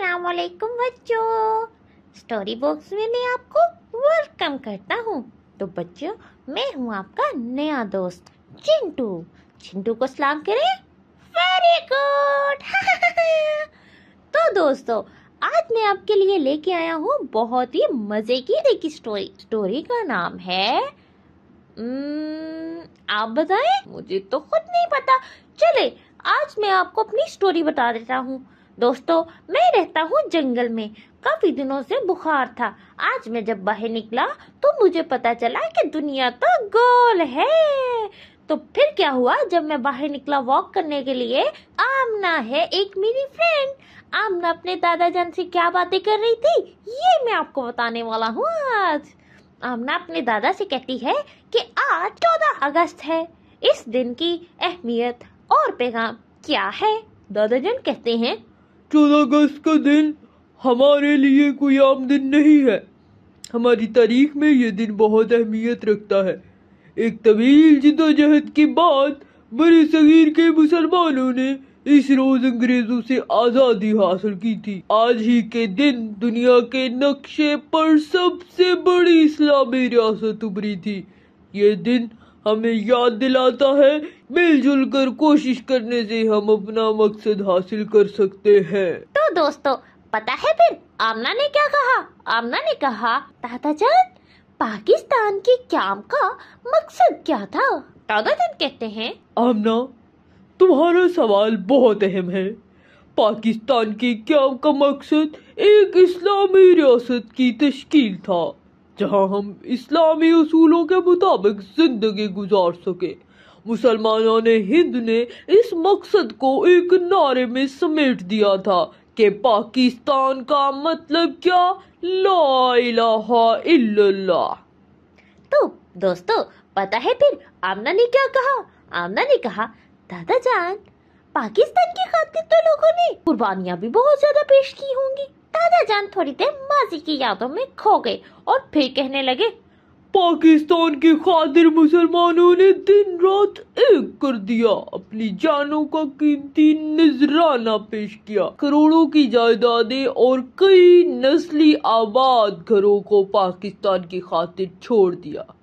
अस्सलाम वालेकुम बच्चों स्टोरी बॉक्स में मैं आपको वेलकम करता हूँ तो बच्चों मैं हूँ आपका नया दोस्त चिंटू चिंटू को सलाम करें वेरी गुड तो दोस्तों आज मैं आपके लिए लेके आया हूँ बहुत ही मजे की एक स्टोरी स्टोरी का नाम है आप बताएं मुझे तो खुद नहीं पता चले आज मैं आपको अपनी स्टोरी बता देता हूँ दोस्तों मैं रहता हूँ जंगल में काफी दिनों से बुखार था आज मैं जब बाहर निकला तो मुझे पता चला कि दुनिया तो गोल है तो फिर क्या हुआ जब मैं बाहर निकला वॉक करने के लिए आमना है एक मेरी फ्रेंड आमना अपने दादा जान से क्या बातें कर रही थी ये मैं आपको बताने वाला हूँ आज आमना अपने दादा से कहती है कि आज चौदह अगस्त है इस दिन की अहमियत और पैगाम क्या है दादाजन कहते हैं चौदह अगस्त का दिन हमारे लिए कोई आम दिन नहीं है हमारी तारीख में ये दिन बहुत अहमियत रखता है एक तवील जिदोजहद के बाद बड़े सगीर के मुसलमानों ने इस रोज अंग्रेजों से आजादी हासिल की थी आज ही के दिन दुनिया के नक्शे पर सबसे बड़ी इस्लामी रियासत उभरी थी ये दिन हमें याद दिलाता है मिलजुल कर कोशिश करने से हम अपना मकसद हासिल कर सकते हैं तो दोस्तों पता है फिर आमना ने क्या कहा आमना ने कहा दादा जान पाकिस्तान के क्याम का मकसद क्या था दादा जान कहते हैं आमना तुम्हारा सवाल बहुत अहम है पाकिस्तान के क्याम का मकसद एक इस्लामी रियासत की तश्कील था जहां हम इस्लामी असूलों के मुताबिक जिंदगी गुजार सके मुसलमानों ने हिंद ने इस मकसद को एक नारे में समेट दिया था कि पाकिस्तान का मतलब क्या ला इलाहा इल्लल्लाह तो दोस्तों पता है फिर आमना ने क्या कहा आमना ने कहा दादा जान पाकिस्तान की खातिर तो लोगों ने कुर्बानियां भी बहुत ज्यादा पेश की होंगी दादा जान थोड़ी देर माजी की यादों में खो गए और फिर कहने लगे पाकिस्तान की खातिर मुसलमानों ने दिन रात एक कर दिया अपनी जानों का कीमती नजराना पेश किया करोड़ों की जायदादें और कई नस्ली आबाद घरों को पाकिस्तान की खातिर छोड़ दिया